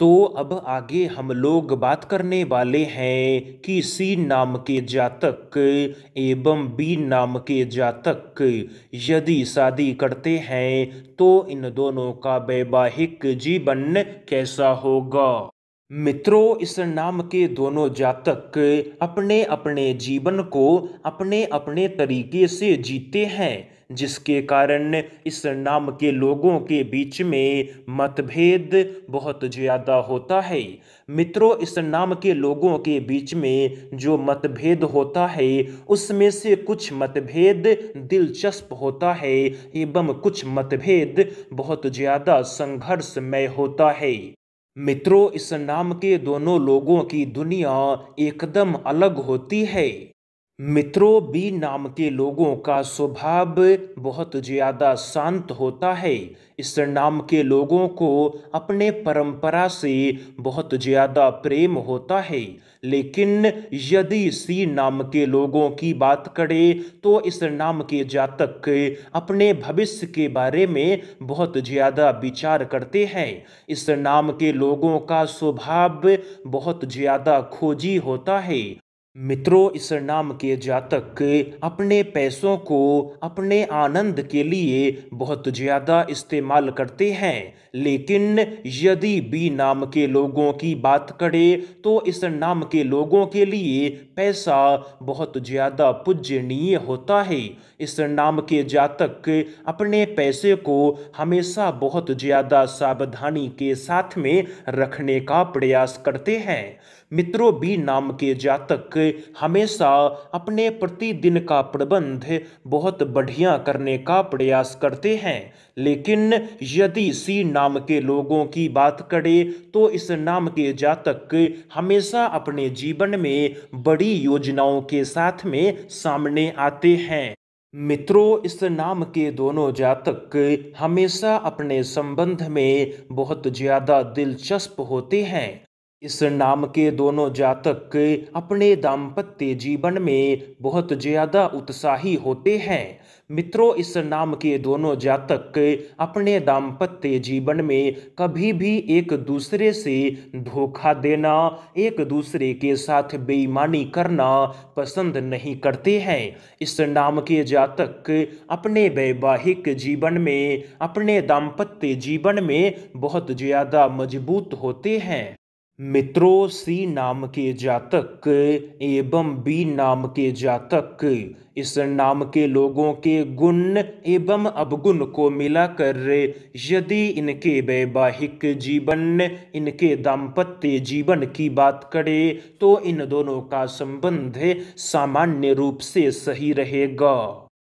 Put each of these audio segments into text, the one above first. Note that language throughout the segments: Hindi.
तो अब आगे हम लोग बात करने वाले हैं कि सी नाम के जातक एवं बी नाम के जातक यदि शादी करते हैं तो इन दोनों का वैवाहिक जीवन कैसा होगा मित्रों इस नाम के दोनों जातक अपने अपने जीवन को अपने अपने तरीके से जीते हैं जिसके कारण इस नाम के लोगों के बीच में मतभेद बहुत ज़्यादा होता है मित्रों इस नाम के लोगों के बीच में जो मतभेद होता है उसमें से कुछ मतभेद दिलचस्प होता है एवं कुछ मतभेद बहुत ज़्यादा संघर्षमय होता है मित्रों इस नाम के दोनों लोगों की दुनिया एकदम अलग होती है मित्रों बी नाम के लोगों का स्वभाव बहुत ज़्यादा शांत होता है इस नाम के लोगों को अपने परंपरा से बहुत ज़्यादा प्रेम होता है लेकिन यदि सी नाम के लोगों की बात करें तो इस नाम के जातक अपने भविष्य के बारे में बहुत ज़्यादा विचार करते हैं इस नाम के लोगों का स्वभाव बहुत ज़्यादा खोजी होता है मित्रों इस नाम के जातक अपने पैसों को अपने आनंद के लिए बहुत ज़्यादा इस्तेमाल करते हैं लेकिन यदि बी नाम के लोगों की बात करें तो इस नाम के लोगों के लिए पैसा बहुत ज़्यादा पूजनीय होता है इस नाम के जातक अपने पैसे को हमेशा बहुत ज़्यादा सावधानी के साथ में रखने का प्रयास करते हैं मित्रों बी नाम के जातक हमेशा अपने प्रतिदिन का प्रबंध बहुत बढ़िया करने का प्रयास करते हैं लेकिन यदि सी नाम के लोगों की बात करें तो इस नाम के जातक हमेशा अपने जीवन में बड़ी योजनाओं के साथ में सामने आते हैं मित्रों इस नाम के दोनों जातक हमेशा अपने संबंध में बहुत ज़्यादा दिलचस्प होते हैं इस नाम के दोनों जातक अपने दाम्पत्य जीवन में बहुत ज़्यादा उत्साही होते हैं मित्रों इस नाम के दोनों जातक अपने दाम्पत्य जीवन में कभी भी एक दूसरे से धोखा देना एक दूसरे के साथ बेईमानी करना पसंद नहीं करते हैं इस नाम के जातक अपने वैवाहिक जीवन में अपने दाम्पत्य जीवन में बहुत ज़्यादा मजबूत होते हैं मित्रों सी नाम के जातक एवं बी नाम के जातक इस नाम के लोगों के गुण एवं अवगुण को मिलाकर यदि इनके वैवाहिक जीवन इनके दाम्पत्य जीवन की बात करें तो इन दोनों का संबंध सामान्य रूप से सही रहेगा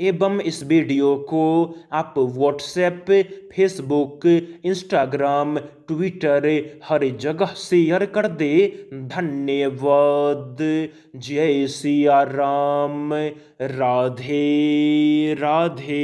एवं इस वीडियो को आप व्हाट्सएप फेसबुक इंस्टाग्राम ट्विटर हर जगह शेयर कर दे धन्यवाद जय सिया राम राधे राधे